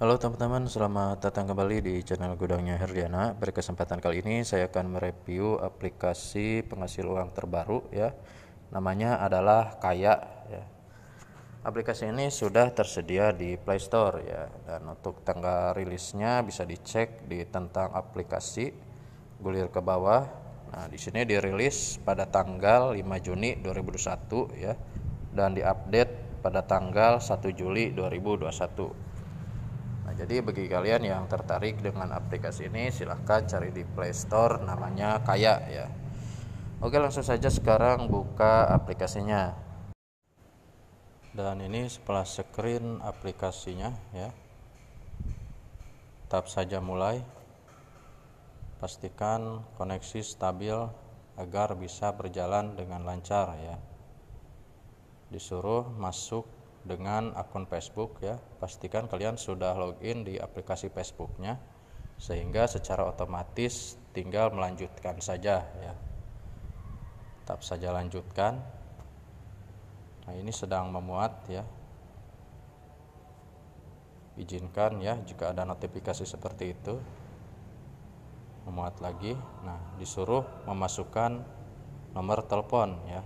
Halo teman-teman, selamat datang kembali di channel Gudangnya Herdiana. Berkesempatan kali ini saya akan mereview aplikasi penghasil uang terbaru ya. Namanya adalah Kaya ya. Aplikasi ini sudah tersedia di Play Store ya dan untuk tanggal rilisnya bisa dicek di tentang aplikasi gulir ke bawah. Nah, di sini dirilis pada tanggal 5 Juni 2021 ya dan diupdate pada tanggal 1 Juli 2021 jadi bagi kalian yang tertarik dengan aplikasi ini silahkan cari di Play Store namanya Kaya ya. Oke langsung saja sekarang buka aplikasinya. Dan ini setelah screen aplikasinya ya. Tap saja mulai. Pastikan koneksi stabil agar bisa berjalan dengan lancar ya. Disuruh masuk dengan akun Facebook ya. Pastikan kalian sudah login di aplikasi Facebooknya sehingga secara otomatis tinggal melanjutkan saja ya. Tap saja lanjutkan. Nah, ini sedang memuat ya. Izinkan ya jika ada notifikasi seperti itu. Memuat lagi. Nah, disuruh memasukkan nomor telepon ya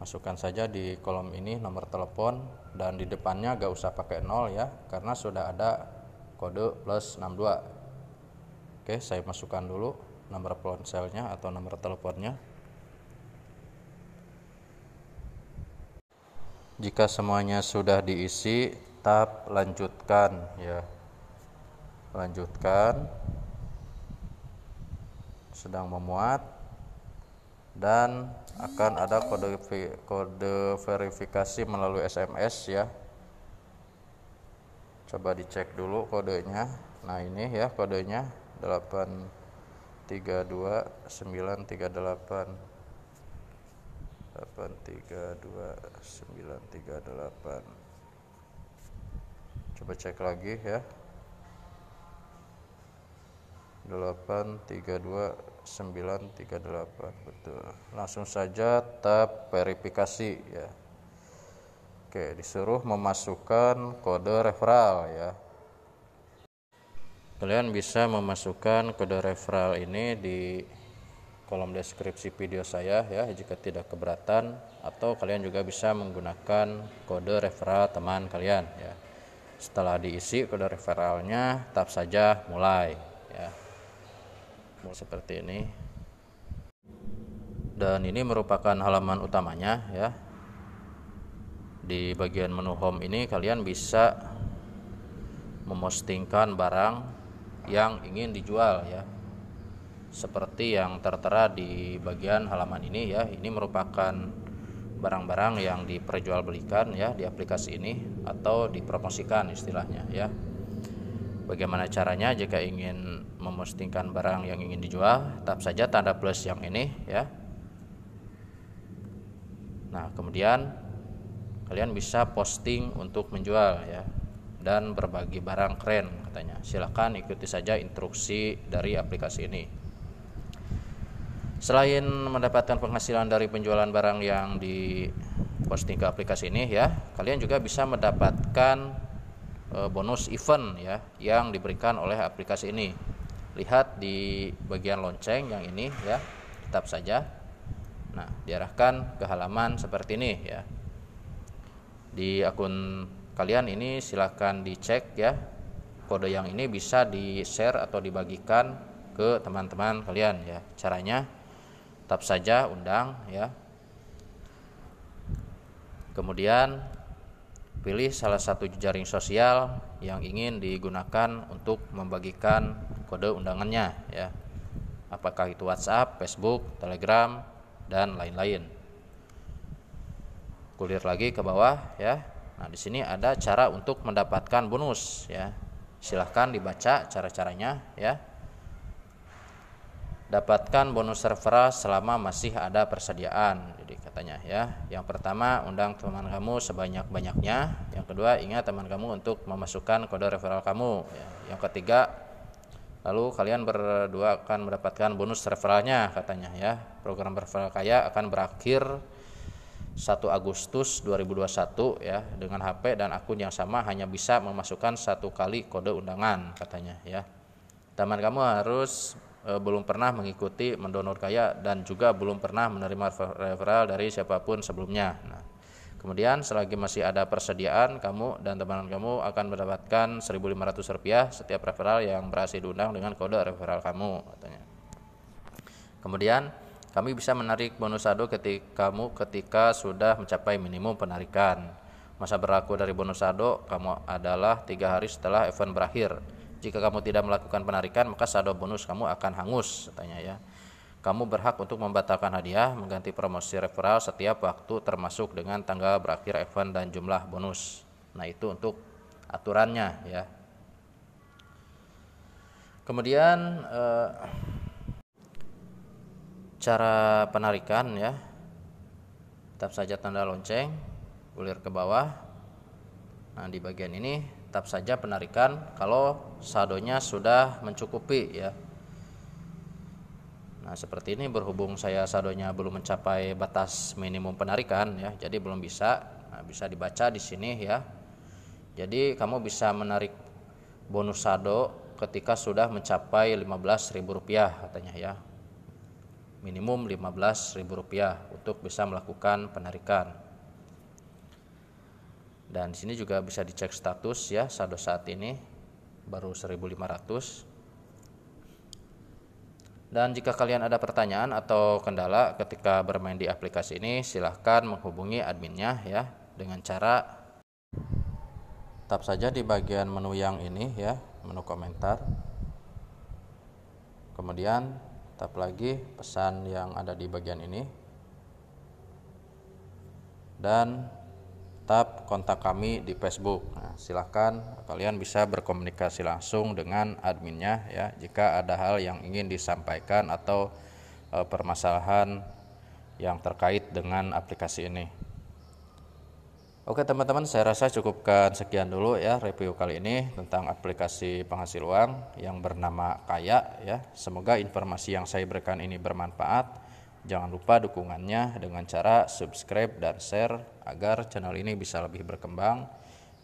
masukkan saja di kolom ini nomor telepon dan di depannya gak usah pakai nol ya karena sudah ada kode plus 62 oke saya masukkan dulu nomor ponselnya atau nomor teleponnya jika semuanya sudah diisi tab lanjutkan ya lanjutkan sedang memuat dan akan ada kode kode verifikasi melalui SMS ya. Coba dicek dulu kodenya. Nah, ini ya kodenya 832938. 832938. Coba cek lagi ya. 832938 938 betul langsung saja tab verifikasi ya Oke disuruh memasukkan kode referral ya kalian bisa memasukkan kode referral ini di kolom deskripsi video saya ya jika tidak keberatan atau kalian juga bisa menggunakan kode referral teman kalian ya setelah diisi kode referralnya tap saja mulai ya mau seperti ini dan ini merupakan halaman utamanya ya di bagian menu home ini kalian bisa memostingkan barang yang ingin dijual ya seperti yang tertera di bagian halaman ini ya ini merupakan barang-barang yang diperjualbelikan ya di aplikasi ini atau dipromosikan istilahnya ya bagaimana caranya jika ingin mempostingkan barang yang ingin dijual tap saja tanda plus yang ini ya nah kemudian kalian bisa posting untuk menjual ya dan berbagi barang keren katanya silahkan ikuti saja instruksi dari aplikasi ini selain mendapatkan penghasilan dari penjualan barang yang di posting ke aplikasi ini ya kalian juga bisa mendapatkan Eh, bonus event ya yang diberikan oleh aplikasi ini. Lihat di bagian lonceng yang ini ya, tetap saja. Nah, diarahkan ke halaman seperti ini ya. Di akun kalian ini silahkan dicek ya. Kode yang ini bisa di-share atau dibagikan ke teman-teman kalian ya. Caranya tetap saja undang ya. Kemudian Pilih salah satu jaring sosial yang ingin digunakan untuk membagikan kode undangannya ya. Apakah itu WhatsApp, Facebook, Telegram, dan lain-lain. Kulir lagi ke bawah ya. Nah, di sini ada cara untuk mendapatkan bonus ya. Silahkan dibaca cara-caranya ya. Dapatkan bonus server selama masih ada persediaan katanya ya. Yang pertama, undang teman kamu sebanyak-banyaknya. Yang kedua, ingat teman kamu untuk memasukkan kode referral kamu. Ya. Yang ketiga, lalu kalian berdua akan mendapatkan bonus referralnya katanya ya. Program referral kaya akan berakhir 1 Agustus 2021 ya dengan HP dan akun yang sama hanya bisa memasukkan satu kali kode undangan katanya ya. Teman kamu harus e, belum pernah mengikuti mendonor kaya dan juga belum pernah menerima referral dari siapapun sebelumnya. Nah, kemudian selagi masih ada persediaan, kamu dan teman kamu akan mendapatkan 1.500 rupiah setiap referral yang berhasil diundang dengan kode referral kamu katanya. Kemudian kami bisa menarik bonus saldo ketika kamu ketika sudah mencapai minimum penarikan. Masa berlaku dari bonus saldo kamu adalah tiga hari setelah event berakhir. Jika kamu tidak melakukan penarikan, maka saldo bonus kamu akan hangus, katanya ya. Kamu berhak untuk membatalkan hadiah, mengganti promosi referral setiap waktu termasuk dengan tanggal berakhir event dan jumlah bonus. Nah, itu untuk aturannya ya. Kemudian eh, cara penarikan ya. Tetap saja tanda lonceng, ulir ke bawah. Nah, di bagian ini tetap saja penarikan kalau sadonya sudah mencukupi ya. Nah, seperti ini berhubung saya sadonya belum mencapai batas minimum penarikan ya, jadi belum bisa. Nah, bisa dibaca di sini ya. Jadi kamu bisa menarik bonus saldo ketika sudah mencapai 15.000 rupiah katanya ya. Minimum 15.000 rupiah untuk bisa melakukan penarikan dan di sini juga bisa dicek status ya saldo saat ini baru 1500 dan jika kalian ada pertanyaan atau kendala ketika bermain di aplikasi ini silahkan menghubungi adminnya ya dengan cara tap saja di bagian menu yang ini ya menu komentar kemudian tap lagi pesan yang ada di bagian ini dan tetap kontak kami di Facebook. Nah, silahkan kalian bisa berkomunikasi langsung dengan adminnya ya jika ada hal yang ingin disampaikan atau e, permasalahan yang terkait dengan aplikasi ini. Oke teman-teman, saya rasa cukupkan sekian dulu ya review kali ini tentang aplikasi penghasil uang yang bernama Kaya ya. Semoga informasi yang saya berikan ini bermanfaat. Jangan lupa dukungannya dengan cara subscribe dan share agar channel ini bisa lebih berkembang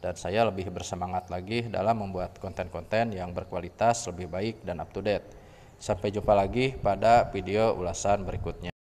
dan saya lebih bersemangat lagi dalam membuat konten-konten yang berkualitas lebih baik dan up to date. Sampai jumpa lagi pada video ulasan berikutnya.